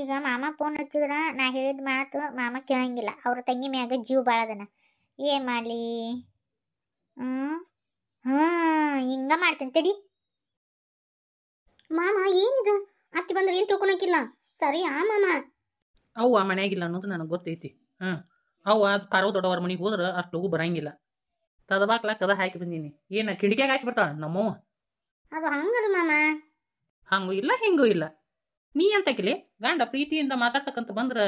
ಈಗ ಮಾಮ ಫೋನ್ ಹಚ್ಚಿದ್ರ ನಾ ಹೇಳಿದ ಮಾತು ಮಾಮ ಕೇಳಂಗಿಲ್ಲ ಅವ್ರ ತಂಗಿ ಮ್ಯಾಗ ಜೀವ ಬಾಳದನ ಏನ್ ಮಾಡಲಿ ಹ್ಞೂ ಹ್ಞೂ ಹಿಂಗ ಮಾಡ್ತೀನಿ ತಡಿ ಮಾಮ ಏನಿದು ಅತ್ತಿ ಬಂದ್ರೆ ಏನು ತಿಳ್ಕೊಳಕಿಲ್ಲ ಸರಿ ಆ ಮಾಮ ಅವ್ವ ಮನೆಯಾಗಿಲ್ಲ ಅನ್ನೋದು ನನಗೆ ಗೊತ್ತೈತಿ ಹಾಂ ಅವ್ವ ಪರವ ದೊಡ್ಡವರ ಮನೆಗೆ ಹೋದ್ರೆ ಅಷ್ಟು ಬರಂಗಿಲ್ಲ ತದ ಬಾಕ್ಲ ಕದ ಹಾಕಿ ಬಂದೀನಿ ಏನು ಕಿಡಿಕ್ಯಾಗ ಹಾಕಿ ಬರ್ತಾಳ ನಮ್ಮವ್ವ ಅದು ಹಂಗಲ್ಲ ಮಾಮ ಹಂಗೂ ಇಲ್ಲ ಹಿಂಗೂ ಇಲ್ಲ ನೀ ಕಿಲಿ ಗಂಡ ಪ್ರೀತಿಯಿಂದ ಮಾತಾಡ್ಸಕಂತ ಬಂದ್ರ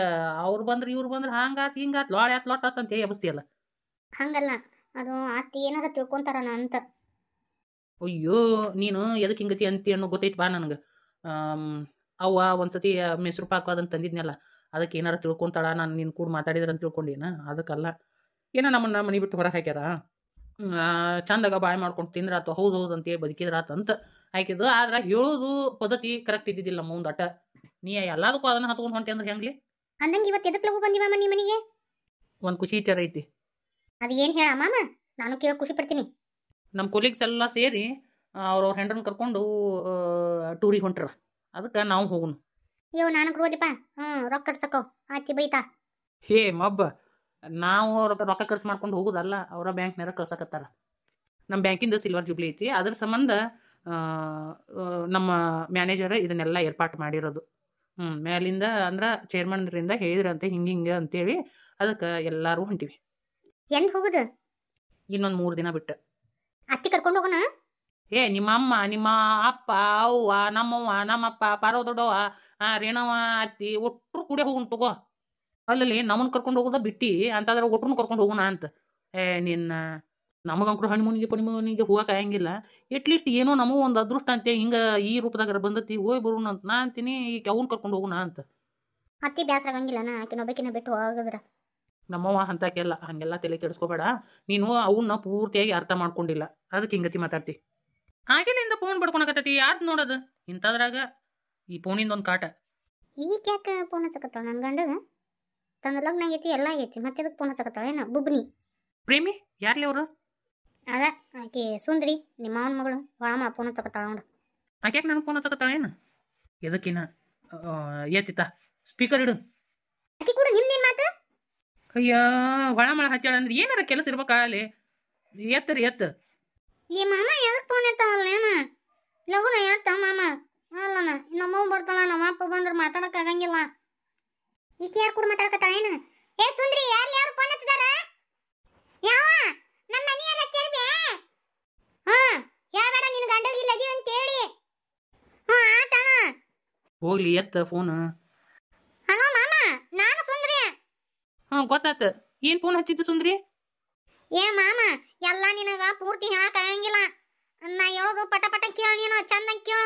ಅವ್ರು ಬಂದ್ರ ಇವ್ರು ಬಂದ್ರ ಹಂಗಾತ್ ಹಿಂಗಾತ್ ಲೋಳೆ ಆತ್ ಲೊಟ್ಟ ಅಂತ ಎಬ್ಸ್ತಿಯಲ್ಲ ಹಂಗಲ್ಲ ಅದು ಅತ್ತ ಏನಾರ ತಿಳ್ಕೊಂತಾರನ ಅಂತ ಅಯ್ಯೋ ನೀನು ಎದಕ್ಕೆ ಹಿಂಗತಿ ಅಂತ ಅನ್ನೋ ಗೊತ್ತೈತಿ ಬಾ ನನಗೆ ಅವ್ವ ಒಂದ್ಸತಿ ಮೆಸರು ಪಾಕು ಅದನ್ನ ತಂದಿದ್ನಲ್ಲ ಅದಕ್ಕೆ ಏನಾರ ತಿಳ್ಕೊಂತಾಳ ನಾನು ನಿನ್ನ ಕೂಡ ಮಾತಾಡಿದ್ರೆ ಅಂತ ತಿಳ್ಕೊಂಡೇನ ಅದಕ್ಕಲ್ಲ ಏನೋ ನಮ್ಮನ್ನ ಮನೆ ಬಿಟ್ಟು ಹೊರಗೆ ಹಾಕ್ಯಾರ ಚಂದಾಗ ಬಾಯ್ ಮಾಡ್ಕೊಂಡು ತಿಂದ್ರ ಆತು ಹೌದು ಹೌದು ಅಂತೇ ಬದುಕಿದ್ರಾತಂತ ಆಯ್ಕಿದ್ದು ಆದ್ರೆ ಹೇಳೋದು ಪದ್ಧತಿ ಕರೆಕ್ಟ್ ಇದ್ದಿದ್ದಿಲ್ಲ ಮುಂದ ಮುಂದಟ ನೀ ಎಲ್ಲದಕ್ಕೂ ಅದನ್ನ ಹತ್ಕೊಂಡು ಹೊಂಟೆ ಅಂದ್ರೆ ಹೆಂಗ್ಲಿ ಅಂದಂಗ ಇವತ್ತು ಎದಕ್ಕೆ ಲಗು ಬಂದಿ ಮಾಮ ನಿಮ್ಮ ಮನೆಗೆ ಒಂದು ಖುಷಿ ವಿಚಾರ ಐತಿ ಅದು ಏನು ಹೇಳ ಮಾಮ ನಾನು ಕೇಳೋ ಖುಷಿ ಪಡ್ತೀನಿ ನಮ್ಮ ಕೊಲೀಗ್ಸ್ ಎಲ್ಲ ಸೇರಿ ಅವ್ರವ್ರ ಹೆಂಡ್ರನ್ನ ಕರ್ಕೊಂಡು ಟೂರಿಗೆ ಹೊಂಟ್ರ ಅದಕ್ಕೆ ನಾವು ಹೋಗೋಣ ಅಯ್ಯೋ ನಾನು ಕೊಡೋದಿಪ್ಪ ಹ್ಞೂ ರೊಕ್ಕ ಕರ್ಸಕೋ ಆತಿ ಬೈತಾ ಹೇ ಮಬ್ಬ ನಾವು ಅವ್ರ ರೊಕ್ಕ ಖರ್ಚು ಮಾಡ್ಕೊಂಡು ಹೋಗೋದಲ್ಲ ಅವರ ಬ್ಯಾಂಕ್ನಾರ ಕಳ್ಸಕತ್ತಾರ ನಮ್ಮ ಬ್ಯಾಂಕಿಂದ ಸಿಲ್ವರ್ ಜುಬ್ಲಿ ಐತಿ ಅದ್ರ ಸಂಬಂಧ ನಮ್ಮ ಮ್ಯಾನೇಜರ್ ಇದನ್ನೆಲ್ಲ ಏರ್ಪಾಟ್ ಮಾಡಿರೋದು ಹ್ಞೂ ಮ್ಯಾಲಿಂದ ಅಂದ್ರೆ ಚೇರ್ಮನ್ರಿಂದ ಹೇಳಿದ್ರಂತೆ ಹಿಂಗೆ ಹಿಂಗೆ ಅಂತೇಳಿ ಅದಕ್ಕೆ ಎಲ್ಲರೂ ಹೊಂಟಿವಿ ಇನ್ನೊಂದ್ ಹೋಗುದು ಇನ್ನೊಂದು ಮೂರು ದಿನ ಬಿಟ್ಟು ಅತ್ತಿ ಕರ್ಕೊಂಡು ಹೋಗೋಣ ಏ ನಿಮ್ಮ ಅಮ್ಮ ನಿಮ್ಮ ಅಪ್ಪ ಅವ್ವ ನಮ್ಮವ್ವ ನಮ್ಮಪ್ಪ ಪಾರೋ ದೊಡ್ಡವ್ವ ರೇಣವ್ವ ಅತ್ತಿ ಒಟ್ಟರು ಕೂಡ ಹೋಗೋಣ ತಗೋ ಅಲ್ಲಲ್ಲಿ ನಮ್ಮನ್ನು ಕರ್ಕೊಂಡು ಹೋಗೋದ ಬಿಟ್ಟಿ ಅಂತಂದ್ರೆ ಒಟ್ಟರು ಕರ್ಕೊಂಡು ಹೋಗೋಣ ಅಂತ ಏ ನಿನ್ನ ನಮಗಂಕರು ಹಣಿಮೂನಿಗೆ ಪಣಿಮೂನಿಗೆ ಹೋಗಕ್ಕೆ ಆಗಂಗಿಲ್ಲ ಅಟ್ಲೀಸ್ಟ್ ಏನೋ ನಮಗೂ ಒಂದು ಅದೃಷ್ಟ ಅಂತೆ ಹಿಂಗೆ ಈ ರೂಪದಾಗ ಬಂದತಿ ಹೋಗಿ ಬರೋಣ ಅಂತ ನಾ ಅಂತೀನಿ ಈಗ ಅವ್ನು ಕರ್ಕೊಂಡು ಹೋಗೋಣ ಅಂತ ಅತ್ತಿ ನಾ ಆಗಂಗಿಲ್ಲನ ಆಕಿನೊಬ್ಬಕಿನ ಬಿಟ್ಟು ಹೋಗಿದ್ರ ನಮ್ಮವ್ವ ಅಂತಾಕೆಲ್ಲ ಹಂಗೆಲ್ಲ ತಲೆ ಕೆಡಿಸ್ಕೋಬೇಡ ನೀನು ಅವನ್ನ ಪೂರ್ತಿಯಾಗಿ ಅರ್ಥ ಮಾಡ್ಕೊಂಡಿಲ್ಲ ಅದಕ್ಕೆ ಹಿಂಗತಿ ಮಾತಾಡ್ತಿ ಆಗಿಲ್ಲಿಂದ ಫೋನ್ ಬಡ್ಕೊಳಕತ್ತೈತಿ ಯಾರ್ದು ನೋಡೋದು ಇಂಥದ್ರಾಗ ಈ ಫೋನಿಂದ ಒಂದು ಕಾಟ ಈಗ ಯಾಕೆ ಫೋನ್ ಹಚ್ಚಕತ್ತಾಳ ನನ್ನ ಗಂಡಗ ತನ್ನ ಲಗ್ನ ಆಗೈತಿ ಎಲ್ಲ ಆಗೈತಿ ಮತ್ತೆ ಅದಕ್ಕೆ ಫೋನ್ ಹಚ್ಚಕತ್ತಾಳ ಏನ ಬುಬ್ನಿ ಪ್ರೇಮಿ ಯಾರ್ಲಿ ಅವರು ಅದ ಆಕೆ ಸುಂದರಿ ನಿಮ್ಮ ಅವನ ಮಗಳು ಒಳಮ ಫೋನ್ ತಗೋತಾಳ ನೋಡು ಆಕೆ ನಾನು ಫೋನ್ ತಗೋತಾಳ ಏನು ಎದಕ್ಕಿನ ಏತಿತ್ತ ಸ್ಪೀಕರ್ ಇಡು ಆಕೆ ಕೂಡ ನಿಮ್ಮ ಮಾತು ಅಯ್ಯ ಮಳ ಹಚ್ಚಾಳ ಅಂದ್ರೆ ಏನಾರ ಕೆಲಸ ಇರ್ಬೇಕಾ ಅಲ್ಲಿ ಎತ್ತರಿ ಎತ್ತ ನಿಮ್ಮ ಮಾಮ ಎದಕ್ಕೆ ಫೋನ್ ಎತ್ತಾವಲ್ಲ ಮೌಲಿ ಎತ್ತ ಫೋನ್ ಹಲೋ ಮಾಮ ನಾನು ಸುಂದ್ರಿ ಹಾ ಗೊತ್ತಾತ ಏನ್ ಫೋನ್ ಹಚ್ಚಿದ್ದು ಸುಂದ್ರಿ ಏ ಮಾಮ ಎಲ್ಲ ನಿನಗ ಪೂರ್ತಿ ಹೇಳಕ್ ಆಗಂಗಿಲ್ಲ ನಾ ಹೇಳೋದು ಪಟ ಪಟ ಕೇಳ ನೀನು ಚಂದ ಕೇಳ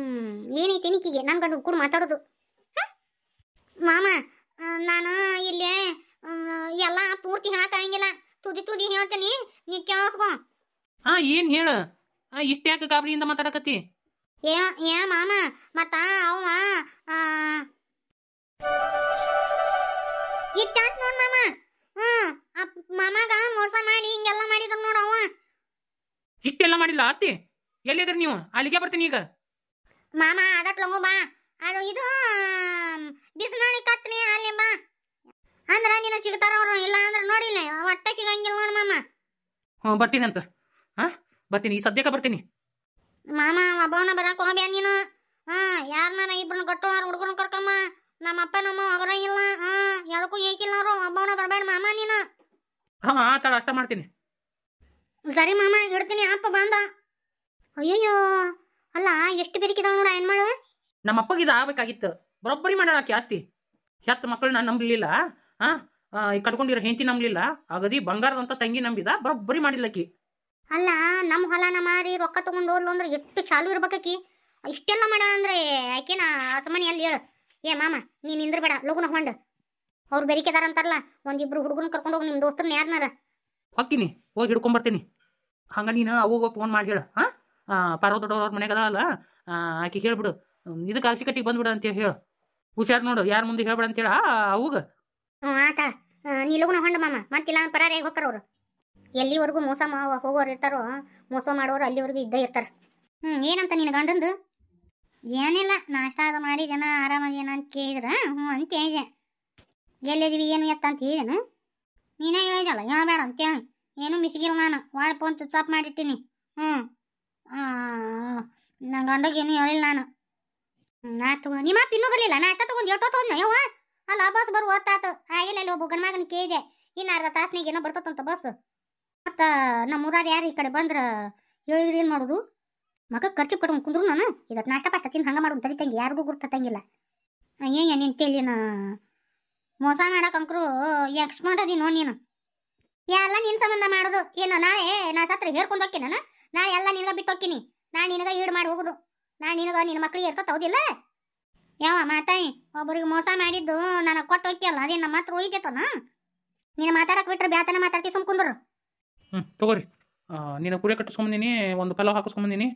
ಹ್ಮ್ ಏನೈತಿ ನಿಕ್ಕಿಗೆ ನನ್ ಗಂಡು ಕೂಡ ಮಾತಾಡೋದು ಮಾಮ ನಾನು ಇಲ್ಲಿ ಎಲ್ಲ ಪೂರ್ತಿ ಹೇಳಕ್ ಆಗಂಗಿಲ್ಲ ತುದಿ ತುದಿ ಹೇಳ್ತೀನಿ ನೀ ಕೇಳಿಸ್ಕೊ ಹಾ ಏನ್ ಹೇಳ ಇಷ್ಟ ಯಾಕೆ ಗಾಬರಿಯಿಂದ ಮಾತಾಡಕತ್ತಿ ಏ ಏ ಮಾಮ ಮತ್ತ ಅವ ಇಟ್ಟ ನೋಡ್ ಮಾಮ ಹ್ಮ್ ಮಾಮಗ ಮೋಸ ಮಾಡಿ ಹಿಂಗೆಲ್ಲ ಮಾಡಿದ್ರ ನೋಡಿ ಅವ ಇಷ್ಟೆಲ್ಲ ಮಾಡಿಲ್ಲ ಅತ್ತಿ ಎಲ್ಲಿದ್ರಿ ನೀವು ಅಲ್ಲಿಗೆ ಬರ್ತೀನಿ ಈಗ ಮಾಮ ಅದಟ್ ಲಂಗು ಬಾ ಅದು ಇದು ಬಿಸ್ನೋಡಿ ಕತ್ನಿ ಅಲ್ಲಿ ಬಾ ಅಂದ್ರ ನೀನು ಸಿಗ್ತಾರ ಅವ್ರು ಇಲ್ಲ ಅಂದ್ರ ನೋಡಿಲ್ಲ ಒಟ್ಟ ಸಿಗಂಗಿಲ್ಲ ನೋಡ್ ಮಾಮ ಹ್ಞೂ ಅಂತ ಹಾಂ ಬರ್ತೀನಿ ಈ ಸದ್ಯಕ್ಕೆ ಬರ್ತೀನಿ ಮಾಮ ಒಬ್ಬವನ ಬರಕ್ಕೆ ಹೋಗ್ಯಾ ನೀನು ಹಾ ಯಾರನ್ನ ಇಬ್ಬರನ್ನ ಕಟ್ಟೋಣ ಹುಡುಗರನ್ನ ಕರ್ಕಮ್ಮ ನಮ್ಮ ಅಪ್ಪ ನಮ್ಮ ಹೊಗರ ಇಲ್ಲ ಹಾ ಎದಕ್ಕೂ ಏಕಿಲ್ಲ ಅವರು ಒಬ್ಬವನ ಬರಬೇಡ ಮಾಮ ನೀನು ಹಾ ಮಾತಾಡ ಅಷ್ಟ ಮಾಡ್ತೀನಿ ಸರಿ ಮಾಮ ಇಡ್ತೀನಿ ಅಪ್ಪ ಬಂದ ಅಯ್ಯಯ್ಯೋ ಅಲ್ಲ ಎಷ್ಟು ಬೆರಿಕಿದಾಳ ನೋಡ ಏನು ಮಾಡು ನಮ್ಮ ಅಪ್ಪಗೆ ಇದು ಆಗ್ಬೇಕಾಗಿತ್ತು ಬರೋಬ್ಬರಿ ಮಾಡೋಣಕ್ಕೆ ಅತ್ತಿ ಹೆತ್ತ ಮಕ್ಕಳನ್ನ ನಂಬಲಿಲ್ಲ ಹಾಂ ಕಟ್ಕೊಂಡಿರೋ ಹೆಂಡತಿ ನಂಬಲಿಲ್ಲ ಅಗದಿ ಬಂಗಾರದಂತ ತಂಗಿ ನಂಬಿದ ಬರೋಬ್ಬರಿ ಮಾಡಿಲ್ಲಕ್ಕಿ ಅಲ್ಲ ನಮ್ಮ ಹೊಲನ ಮಾರಿ ರೊಕ್ಕ ತಗೊಂಡು ಹೋದ್ಲು ಅಂದ್ರೆ ಎಷ್ಟು ಚಾಲು ಇರ್ಬೇಕಿ ಇಷ್ಟೆಲ್ಲ ಮಾಡೋಣ ಅಂದ್ರೆ ಆಕೆನ ಅಸಮನಿ ಅಲ್ಲಿ ಹೇಳು ಏ ಮಾಮ ನೀನು ನಿಂದ್ರಬೇಡ ಲಗುನ ಹೊಂಡ ಅವ್ರು ಬೆರಿಕೆದಾರ ಅಂತಾರಲ್ಲ ಒಂದಿಬ್ರು ಹುಡುಗನ ಕರ್ಕೊಂಡು ಹೋಗಿ ನಿಮ್ಮ ದೋಸ್ತನ ಯಾರನ್ನಾರ ಹೋಗ್ತೀನಿ ಹೋಗಿ ಹಿಡ್ಕೊಂಬರ್ತೀನಿ ಹಂಗ ನೀನು ಅವಾಗ ಫೋನ್ ಮಾಡಿ ಹೇಳು ಪರ್ವ ಪಾರ್ವ ದೊಡ್ಡವ್ರ ಮನೆಗೆ ಅಲ್ಲ ಆಕೆ ಹೇಳ್ಬಿಡು ಇದಕ್ಕೆ ಅಕ್ಷಿ ಕಟ್ಟಿಗೆ ಬಂದ್ಬಿಡು ಅಂತ ಹೇಳು ಹುಷಾರ್ ನೋಡು ಯಾರ ಮುಂದೆ ಅಂತ ಹೇಳ ಅವಾಗ ಹ್ಞೂ ಆತ ನೀ ಲಗುನ ಹೊಂಡ ಮಾಮ ಮತ್ತಿಲ್ಲ ಪರಾರಿಯಾಗಿ ಅವ್ರು ಎಲ್ಲಿವರೆಗೂ ಮೋಸ ಮಾ ಹೋಗೋರು ಇರ್ತಾರೋ ಮೋಸ ಮಾಡೋರು ಅಲ್ಲಿವರೆಗೂ ಇದ್ದೇ ಇರ್ತಾರೆ ಹ್ಞೂ ಏನಂತ ನಿನ್ನ ಗಂಡಂದು ಏನಿಲ್ಲ ನಾಷ್ಟ ಅದು ಮಾಡಿ ಜನ ಆರಾಮಾಗಿ ಏನಂತ ಕೇಳಿದ್ರೆ ಹ್ಞೂ ಅಂತ ಹೇಳಿದೆ ಎಲ್ಲಿದ್ದೀವಿ ಏನು ಎತ್ತ ಅಂತ ಹೇಳಿದೆನು ನೀನೇ ಹೇಳಿದಲ್ಲ ಹೇಳಬೇಡ ಅಂತೇಳಿ ಏನೂ ಮಿಸಿಗಿಲ್ಲ ನಾನು ವಾಳ ಫೋನ್ ಸ್ವಿಚ್ ಆಫ್ ಮಾಡಿರ್ತೀನಿ ಹ್ಞೂ ನನ್ನ ಗಂಡಗೆ ಏನು ಹೇಳಿಲ್ಲ ನಾನು ನಾ ತಗೊ ನಿಮ್ಮ ಅಪ್ಪ ಇನ್ನೂ ಬರಲಿಲ್ಲ ನಾ ಅಷ್ಟ ತಗೊಂಡು ಎಷ್ಟೋ ತಗೊಂಡು ಅಲ್ಲ ಬಸ್ ಬರು ಓದ್ತಾತು ಆಗಿಲ್ಲ ಅಲ್ಲಿ ಒಬ್ಬ ಗಂಡ ಕೇಳಿದೆ ಇನ್ನು ಅರ್ಧ ತಾಸಿನಾಗ ಏನೋ ಬರ್ತದಂತ ಬಸ್ ಮತ್ತ ನಮ್ಮ ಯಾರು ಈ ಕಡೆ ಬಂದ್ರ ಹೇಳಿದ್ರೆ ಏನ್ ಮಾಡುದು ಮಗ ಖರ್ಚು ಕಟ್ಕೊಂಡು ಕುಂದ್ರು ನಾನು ಇದಕ್ಕೆ ನಾಷ್ಟ ಪಾಷ್ಟ ತಿಂದು ಹಂಗೆ ಮಾಡೋದು ತಡಿತಂಗೆ ಯಾರಿಗೂ ಗುರ್ತಂಗಿಲ್ಲ ಏಯ ನಿನ್ ಕೇಳಿನ ಮೋಸ ಮಾಡಕಂಕ್ರು ಅಂಕರು ಎಕ್ಸ್ ನೀನು ಎಲ್ಲ ನಿನ್ನ ಸಂಬಂಧ ಮಾಡೋದು ಏನು ನಾಳೆ ನಾ ಸತ್ರ ಹೇರ್ಕೊಂಡು ಹೋಗ್ತೀನಿ ನಾನು ನಾಳೆ ಎಲ್ಲ ನಿನಗೆ ಬಿಟ್ಟು ಹೋಗ್ತೀನಿ ನಾನು ನಿನಗೆ ಈಡು ಮಾಡಿ ಹೋಗುದು ನಾನು ನಿನಗ ನಿನ್ನ ಮಕ್ಳಿಗೆ ಇರ್ತತ ಹೌದಿಲ್ಲ ಯಾವ ಮಾತಾಯಿ ಒಬ್ಬರಿಗೆ ಮೋಸ ಮಾಡಿದ್ದು ನನಗೆ ಕೊಟ್ಟು ಅಲ್ಲ ಅದೇ ನಮ್ಮ ಹತ್ರ ಉಳಿತೈತನ ನೀನು ಮಾತಾಡಕ್ಕೆ ಬಿಟ್ರೆ ಬ್ಯಾತನ ತಗೋರಿ ನೀನು ಕುರಿ ಕಟ್ಟಿಸ್ಕೊಂಬಂದಿನಿ ಒಂದು ಪಲಾವ್ ಹಾಕಿಸ್ಕೊಂಬಂದಿನಿ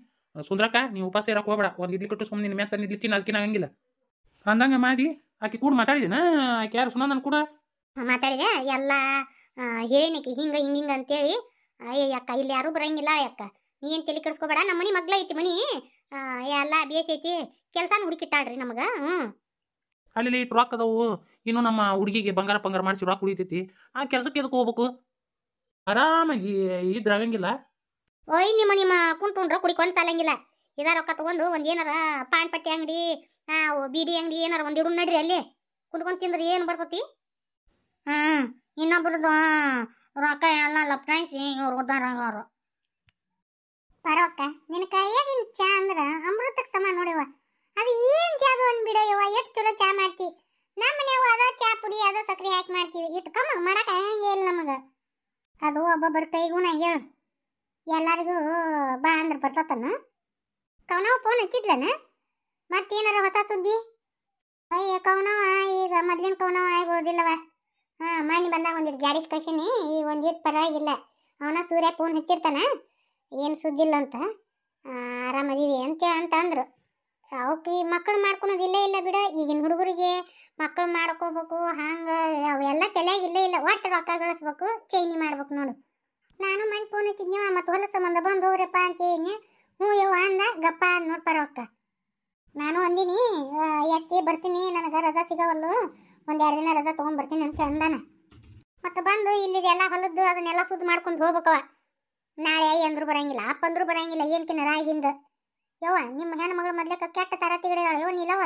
ಸುಂದ್ರಕ್ಕ ನೀವು ಉಪಾಸ ಇರಕ್ಕೆ ಹೋಗ್ಬೇಡ ಒಂದು ಇಡ್ಲಿ ಕಟ್ಟಿಸ್ಕೊಂಬಂದಿನಿ ಮ್ಯಾತ ಇಡ್ಲಿ ತಿನ್ನ ಅದಕ್ಕಿನ ಹಂಗಿಲ್ಲ ಅಂದಂಗೆ ಮಾಡಿ ಆಕೆ ಕೂಡ ಮಾತಾಡಿದೆನಾ ಆಕೆ ಯಾರು ಸುನಂದನ ಕೂಡ ಮಾತಾಡಿದೆ ಎಲ್ಲ ಹೇಳಿನಕ್ಕೆ ಹಿಂಗೆ ಹಿಂಗೆ ಹಿಂಗೆ ಅಂತೇಳಿ ಅಯ್ಯ ಅಕ್ಕ ಇಲ್ಲಿ ಯಾರು ಬರಂಗಿಲ್ಲ ಅಕ್ಕ ನೀನು ತಲೆ ಕೆಡಿಸ್ಕೋಬೇಡ ನಮ್ಮ ಮನೆ ಮಗ್ಲ ಐತಿ ಮನಿ ಎಲ್ಲ ಬೇಸ ಐತಿ ಕೆಲಸನ ಹುಡುಕಿಟ್ಟಾಳ್ರಿ ನಮಗೆ ಹ್ಞೂ ಅಲ್ಲಿ ರೊಕ್ಕ ಅದಾವು ಇನ್ನು ನಮ್ಮ ಹುಡುಗಿಗೆ ಬಂಗಾರ ಪಂಗಾರ ಮಾಡಿಸಿ ರೊಕ್ಕ ಉಳಿತೈತಿ ಆ ಕೆಲಸಕ್ಕೆ ಎದಕ್ಕೆ ಹೋಗ್ಬೇಕು ಆರಾಮಾಗಿ ಇದ್ರಾಗಂಗಿಲ್ಲ ಓಯ್ ನಿಮ್ಮ ನಿಮ್ಮ ಕುಂತ್ಕೊಂಡ್ರೆ ಕುಡಿಕೊಂಡು ಸಾಲಂಗಿಲ್ಲ ಇದ ರೊಕ್ಕ ತಗೊಂಡು ಒಂದು ಏನಾರ ಪಾನ್ ಪಟ್ಟಿ ಅಂಗಡಿ ಬೀಡಿ ಅಂಗಡಿ ಏನಾರ ಒಂದು ಇಡು ನಡ್ರಿ ಅಲ್ಲಿ ಕುಂತ್ಕೊಂಡು ತಿಂದ್ರೆ ಏನು ಬರ್ತತಿ ಹಾ ಇನ್ನೊಬ್ರದ್ದು ರೊಕ್ಕ ಎಲ್ಲ ಲಪ್ಟಾಯಿಸಿ ಇವ್ರು ಅವರು ಬರೋಕ್ಕ ನಿನ್ನ ಕೈಯಾಗಿನ ಚಾ ಅಂದ್ರ ಅಮೃತಕ್ಕೆ ಸಮ ನೋಡಿವ ಅದು ಏನು ಜಾದು ಅಂದ್ಬಿಡ ಯವ್ವ ಎಷ್ಟು ಚಲೋ ಚಾ ಮಾಡ್ತಿ ನಮ್ಮ ಮನೆಯವ ಅದ ಚಾ ಪುಡಿ ಅದ ಸಕ್ಕರೆ ಹಾಕಿ ಮಾಡ್ತೀವಿ ಇಟ್ಕೊಂಬ ಮಾಡಕ್ಕೆ ಹಂಗೆ ಇಲ್ಲ ನಮಗೆ ಅದು ಒಬ್ಬೊಬ್ಬರ ಕೈಗೂ ನಾ ಹೇಳು ಎಲ್ಲರಿಗೂ ಬಾ ಅಂದ್ರೆ ಬರ್ತತನ ಕವನವ ಫೋನ್ ಹಚ್ಚಿದ್ಲನ ಮತ್ತೇನಾರ ಹೊಸ ಸುದ್ದಿ ಅಯ್ಯ ಕವನವ ಈಗ ಮೊದ್ಲಿನ ಕವನವ ಆಗೋದಿಲ್ಲವ ಹಾಂ ಮನೆ ಬಂದಾಗ ಒಂದಿಟ್ಟು ಜಾಡಿಸ್ ಕಳ್ಸೀನಿ ಈ ಒಂದಿಟ್ಟು ಪರವಾಗಿಲ್ಲ ಅವನ ಸೂರ್ಯ ಫೋನ್ ಹಚ್ಚಿರ್ತಾನ ಏನು ಸುದ್ದಿಲ್ಲ ಅಂತ ಆರಾಮದೀವಿ ಅಂತೇಳಿ ಅಂತ ಅಂದರು ಅವಕ್ಕೆ ಮಕ್ಕಳು ಮಾಡ್ಕೊಳೋದಿಲ್ಲ ಇಲ್ಲ ಬಿಡ ಈಗಿನ ಹುಡುಗರಿಗೆ ಮಕ್ಕಳು ಮಾಡ್ಕೋಬೇಕು ಇಲ್ಲ ಇಲ್ಲ ಒಟ್ಟು ರೊಕ್ಕ ಗಳಿಸ್ಬೇಕು ಚೈನಿ ಮಾಡ್ಬೇಕು ನೋಡು ನಾನು ಮನೆ ಫೋನ್ ಹಚ್ಚಿದ್ನಿವ ಮತ್ತೆ ಹೊಲ ಸಂಬಂಧ ಬಂದು ಹೋಗ್ರಪ್ಪ ಅಂತ ಹೇಳಿ ಹ್ಞೂ ಯವ್ವ ಅಂದ ಗಪ್ಪ ಅಂದ್ ನೋಡ್ಪ ರೊಕ್ಕ ನಾನು ಅಂದಿನಿ ಎತ್ತಿ ಬರ್ತೀನಿ ನನಗೆ ರಜಾ ಸಿಗವಲ್ಲು ಒಂದು ಎರಡು ದಿನ ರಜಾ ತೊಗೊಂಡ್ಬರ್ತೀನಿ ಅಂತ ಅಂದಾನ ಮತ್ತೆ ಬಂದು ಇಲ್ಲಿ ಎಲ್ಲ ಹೊಲದ್ದು ಅದನ್ನೆಲ್ಲ ಸುದ್ ಮಾಡ್ಕೊಂಡು ಹೋಗ್ಬೇಕವ ನಾಳೆ ಅಂದ್ರೂ ಬರಂಗಿಲ್ಲ ಅಪ್ಪ ಅಂದ್ರೂ ಬರಂಗಿಲ್ಲ ಏನ್ಕಿನ ರಾಗಿಂದ ಯವ್ವ ನಿಮ್ಮ ಹೆಣ್ಣು ಮಗಳು ಮೊದ್ಲಕ್ಕ ಕೆಟ್ಟ ತರ ಯವ್ವ ನೀಲವ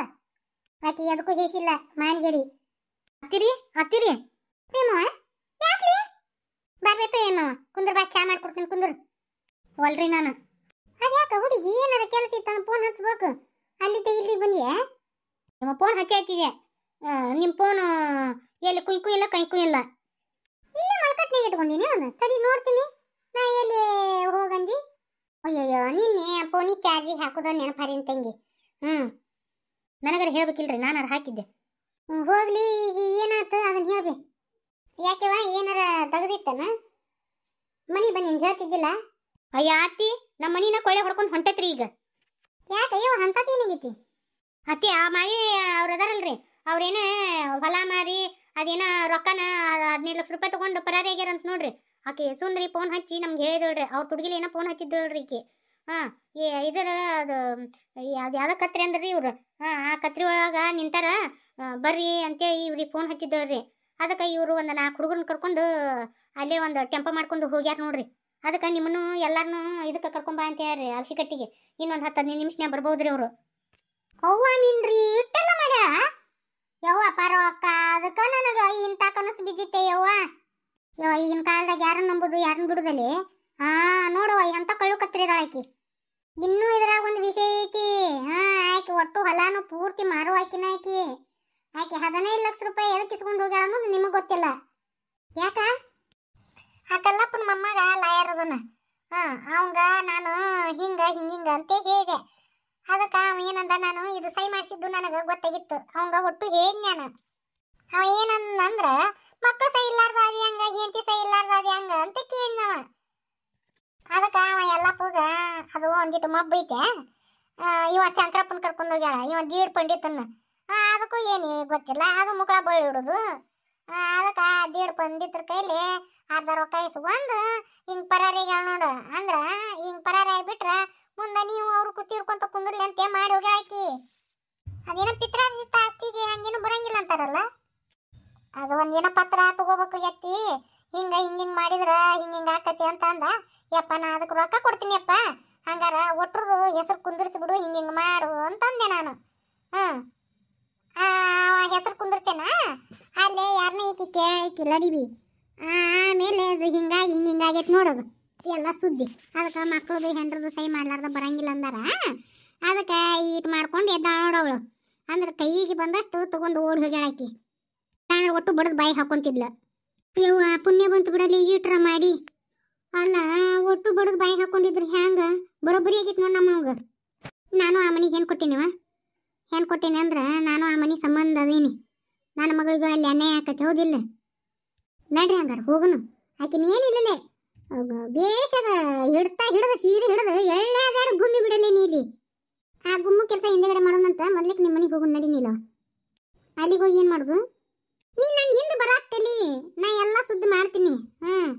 ಆಕೆ ಅದಕ್ಕೂ ಹೇಸಿಲ್ಲ ಮಾನ್ಗಿಡಿ ಹತ್ತಿರಿ ಹತ್ತಿರಿ ಪ್ರೇಮವ ಯಾಕ್ಲಿ ಬರ್ಬೇ ಪ್ರೇಮವ ಕುಂದ್ರ ಬಾ ಚಾ ಮಾಡ್ಕೊಡ್ತೀನಿ ಕುಂದ್ರ ಒಲ್ರಿ ನಾನು ಅದ್ಯಾಕ ಹುಡುಗಿ ಏನಾರ ಕೆಲಸ ಇತ್ತ ಫೋನ್ ಹಚ್ಬೇಕು ಅಲ್ಲಿ ಇಲ್ಲಿ ಬಂದಿಯಾ ನಿಮ್ಮ ಫೋನ್ ಹಚ್ಚಿ ಹಾಕಿದೆ ನಿಮ್ಮ ಫೋನು ಎಲ್ಲಿ ಕುಯ್ಕು ಇಲ್ಲ ಕೈಕು ಇಲ್ಲ ಇಲ್ಲೇ ಮಲ್ಕಟ್ನಾಗ ಇಟ್ಕೊಂಡಿನಿ ಅವನು ತಡಿ ನೋಡ್ತೀನಿ ನಾ ಎಲ್ಲಿ ಹೋಗಂದಿ ಅಯ್ಯಯ್ಯೋ ನಿನ್ನೆ ಫೋನಿ ಚಾರ್ಜಿಗೆ ಹಾಕೋದ ನೆನಪಾರಿನ ತಂಗಿ ಹ್ಞೂ ನನಗಾರ ಹೇಳ್ಬೇಕಿಲ್ರಿ ನಾನಾರ ಹಾಕಿದ್ದೆ ಹೋಗ್ಲಿ ಈಗ ಏನಾಯ್ತು ಅದನ್ನ ಹೇಳ್ಬೇಕು ಇತ್ತನ ಮನಿ ಬನ್ನಿ ನಿನ್ ಹೇಳ್ತಿದ್ದಿಲ್ಲ ಅಯ್ಯ ಆತಿ ನಮ್ಮ ಮನಿನ ಕೊಳ್ಳೆ ಹೊಡ್ಕೊಂಡು ಹೊಂಟೈತ್ರಿ ಈಗ ಯಾಕೆ ಅಯ್ಯೋ ಅಂತತಿ ಏನಾಗೈತಿ ಅತಿ ಆ ಮಾಳಿ ಅವ್ರು ಅದಾರಲ್ರಿ ಅವ್ರೇನ ಹೊಲ ಮಾರಿ ಅದೇನ ರೊಕ್ಕನ ಹದಿನೈದು ಲಕ್ಷ ರೂಪಾಯಿ ತಗೊಂಡು ಪರಾರಿ ಆಗ್ಯಾರ ಅಂತ ನೋಡ್ರಿ ಆಕೆ ಸುಂದ್ರಿ ಫೋನ್ ಹಚ್ಚಿ ನಮ್ಗೆ ಹೇಳಿದಳ್ರಿ ಅವ್ರ ತುಡುಗಿಲಿ ಏನೋ ಫೋನ್ ಹಚ್ಚಿದ್ದಳ್ರಿ ಈಕೆ ಹಾ ಏ ಇದರ ಅದು ಅದು ಯಾವ ಕತ್ರಿ ಅಂದ್ರಿ ಇವ್ರು ಹಾ ಆ ಕತ್ರಿ ಒಳಗ ನಿಂತಾರ ಬರ್ರಿ ಅಂತೇಳಿ ಇವ್ರಿಗೆ ಫೋನ್ ಹಚ್ಚಿದ್ದವ್ರಿ ಅದಕ್ಕೆ ಇವರು ಒಂದು ನಾಲ್ಕು ಹುಡುಗರನ್ನ ಕರ್ಕೊಂಡು ಅಲ್ಲೇ ಒಂದು ಟೆಂಪೋ ಮಾಡ್ಕೊಂಡು ಹೋಗ್ಯಾರ ನೋಡ್ರಿ ಅದಕ್ಕೆ ನಿಮ್ಮನ್ನು ಎಲ್ಲರನ್ನೂ ಇದಕ್ಕೆ ಕರ್ಕೊಂಬ ಅಂತ ಹೇಳ್ರಿ ಅಲ್ಸಿಕಟ್ಟಿಗೆ ಇನ್ನೊಂದು ಹತ್ತು ಹದಿನೈದು ನಿಮಿಷನ್ಯಾಗ ಬರ್ಬೋದ್ರಿ ಅವರು ಅವ್ವ ನಿನ್ರಿ ಇಟ್ಟೆಲ್ಲ ಮಾಡ್ಯಾಳ ಯವ್ವ ಪಾರೋ ಅಕ್ಕ ಅದಕ್ಕೆ ನನಗೆ ಇಂಥ ಕನಸು ಬಿದ್ದಿತ್ತೆ ಯವ್ವ ಯೋ ಈಗಿನ ಕಾಲದಾಗ ಯಾರನ್ನ ನಂಬುದು ಯಾರನ್ನ ಬಿಡುದಲ್ಲಿ ಹಾ ನೋಡುವ ಎಂಥ ಕಳ್ಳು ಕತ್ತಿರಿದಾಳಾಕಿ ಇನ್ನೂ ಇದ್ರಾಗ ಒಂದು ವಿಷಯ ಐತಿ ಹಾ ಆಕೆ ಒಟ್ಟು ಹೊಲಾನು ಪೂರ್ತಿ ಮಾರು ಆಕಿನ ಆಕಿ ಆಕೆ ಹದಿನೈದು ಲಕ್ಷ ರೂಪಾಯಿ ಎದಕ್ಕಿಸ್ಕೊಂಡು ಹೋಗ್ಯಾಳ ಅನ್ನೋದು ನಿಮಗೆ ಗೊತ್ತಿಲ್ಲ ಯಾಕ ಆ ಕಲ್ಲಪ್ಪನ ಮೊಮ್ಮಗ ಲಾಯರ್ ಅದನ ಹಾಂ ಅವಂಗ ನಾನು ಹಿಂಗೆ ಹಿಂಗಿಂಗೆ ಅಂತ ಹೇಳಿದೆ ಅದಕ್ಕೆ ಅವ ಏನಂದ ನಾನು ಇದು ಸೈ ಮಾಡಿಸಿದ್ದು ನನಗೆ ಗೊತ್ತಾಗಿತ್ತು ಅವಂಗ ಒಟ್ಟು ಹೇಳಿ ನಾನು ಅವ ಏನಂದಂದ್ರೆ ಮಕ್ಕಳು ಸೈ ಇಲ್ಲಾರ್ದ ಅದು ಹೆಂಗ ಹೆಂಡತಿ ಸೈ ಇಲ್ಲಾರ್ದ ಅದು ಅಂತ ಕೇಳಿದ ಅವ ಅದಕ್ಕೆ ಅವ ಎಲ್ಲಪ್ಪಗ ಅದು ಒಂದಿಟ್ಟು ಮಬ್ಬು ಐತೆ ಇವ ಶಂಕರಪ್ಪನ ಕರ್ಕೊಂಡು ಹೋಗ್ಯಾಳ ಇವ ದೀಡ್ ಪಂಡಿತನ್ನ ಅದಕ್ಕೂ ಏನು ಗೊತ್ತಿಲ್ಲ ಅದು ಮುಖ ಬಳ್ಳಿ ಇಡೋದು ಅದಕ್ಕೆ ದೇಡ್ ಬಂದಿದ್ರ ಕೈಲಿ ಅರ್ಧ ರೊಕ್ಕ ಇಸ್ಕೊಂಡು ಹಿಂಗೆ ಪರಾರಿ ಹೇಳ ನೋಡು ಅಂದ್ರೆ ಹಿಂಗೆ ಪರಾರಿ ಆಗಿಬಿಟ್ರೆ ಮುಂದೆ ನೀವು ಅವ್ರು ಹಿಡ್ಕೊಂತ ಕುಂದ್ರಲಿ ಅಂತೆ ಮಾಡಿ ಹೋಗಿ ಆಯ್ತಿ ಅದೇನೋ ಪಿತ್ರಾರ್ಜಿತ ಆಸ್ತಿಗೆ ಹಂಗೇನು ಬರಂಗಿಲ್ಲ ಅಂತಾರಲ್ಲ ಅದು ಒಂದೇನೋ ಪತ್ರ ತಗೋಬೇಕು ಎತ್ತಿ ಹಿಂಗೆ ಹಿಂಗೆ ಹಿಂಗೆ ಮಾಡಿದ್ರೆ ಹಿಂಗೆ ಹಿಂಗೆ ಆಕತಿ ಅಂತ ಅಂದ ಯಪ್ಪ ನಾ ಅದಕ್ಕೆ ರೊಕ್ಕ ಕೊಡ್ತೀನಿಯಪ್ಪ ಹಂಗಾರ ಒಟ್ರದು ಹೆಸರು ಬಿಡು ಹಿಂಗೆ ಹಿಂಗೆ ಮಾಡು ಅಂತಂದೆ ನಾನು ಹಾಂ ಹೆಸರು ಕುಂದಿರ್ಸೇನ ಅಲ್ಲೇ ಯಾರನ್ನ ಈಕಿ ಕೇಳಿಕಿ ಲಡಿಬಿ ಆಮೇಲೆ ಅದು ಹಿಂಗಾಗಿ ಹಿಂಗೆ ಹಿಂಗಾಗೈತೆ ನೋಡೋದು ಎಲ್ಲ ಸುದ್ದಿ ಅದಕ್ಕೆ ಮಕ್ಳದು ಹೆಂಡ್ರದ್ದು ಸೈ ಮಾಡ್ಲಾರ್ದ ಬರಂಗಿಲ್ಲ ಅಂದಾರ ಅದಕ್ಕೆ ಈಟ್ ಮಾಡ್ಕೊಂಡು ಎದ್ದ ನೋಡವಳು ಅಂದ್ರೆ ಕೈಗೆ ಬಂದಷ್ಟು ತಗೊಂಡು ಓಡಿ ಹೋಗ್ಯಾಳಾಕಿ ನಾನು ಒಟ್ಟು ಬಡದು ಬಾಯಿ ಹಾಕೊಂತಿದ್ಲ ಯವ್ವ ಪುಣ್ಯ ಬಂತು ಬಿಡಲಿ ಈಟ್ರ ಮಾಡಿ ಅಲ್ಲ ಒಟ್ಟು ಬಡದು ಬಾಯಿ ಹಾಕೊಂಡಿದ್ರು ಹ್ಯಾಂಗ ಬರೋಬ್ಬರಿ ಆಗಿತ್ತು ನೋಡಿ ನಮ್ಮ ನಾನು ಆ ಮನೆಗೆ ಏನು ಕೊಟ್ಟಿನಿವ ಏನು ಕೊಟ್ಟೀನಿ ಅಂದ್ರೆ ನಾನು ಆ ಮನೆ ಸಂಬಂಧ ಅದೀನಿ ನನ್ನ ಮಗಳಿಗೂ ಅಲ್ಲಿ ಅನ್ಯಾಯ ಆಕತಿ ಹೌದಿಲ್ಲ ನಡ್ರಿ ಹಂಗಾರೆ ಹೋಗನು ಆಕಿನ ಏನಿಲ್ಲಲೇ ಬೇಸಾಗ ಹಿಡ್ತಾ ಹಿಡಿದು ಸೀರೆ ಹಿಡಿದು ಎಳ್ಳಾದಾಡು ಗುಮ್ಮಿ ಬಿಡಲಿ ನೀಲಿ ಆ ಗುಮ್ಮು ಕೆಲಸ ಹಿಂದೆಗಡೆ ಮಾಡೋಣಂತ ಮೊದ್ಲಿಕ್ಕೆ ನಿಮ್ಮ ಮನೆಗೆ ಹೋಗು ನಡಿ ಅಲ್ಲಿಗೆ ಹೋಗಿ ಏನು ಮಾಡುದು ನೀ ನನ್ನ ಹಿಂದೆ ಬರಾಕ್ತಲಿ ನಾ ಎಲ್ಲ ಸುದ್ದಿ ಮಾಡ್ತೀನಿ ಹಾಂ